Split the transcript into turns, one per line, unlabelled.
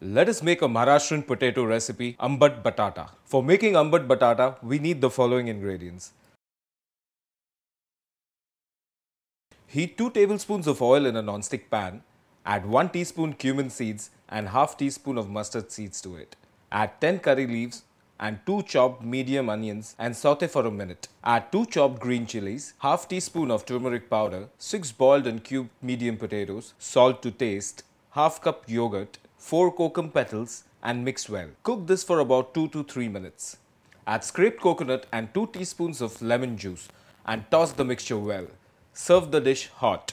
Let us make a Maharashtrian potato recipe, ambat batata. For making ambat batata, we need the following ingredients. Heat 2 tablespoons of oil in a non-stick pan, add 1 teaspoon cumin seeds and half teaspoon of mustard seeds to it. Add 10 curry leaves and 2 chopped medium onions and saute for a minute. Add 2 chopped green chilies, half teaspoon of turmeric powder, 6 boiled and cubed medium potatoes, salt to taste, half cup yogurt, 4 kokum petals and mix well. Cook this for about 2 to 3 minutes. Add scraped coconut and 2 teaspoons of lemon juice and toss the mixture well. Serve the dish
hot.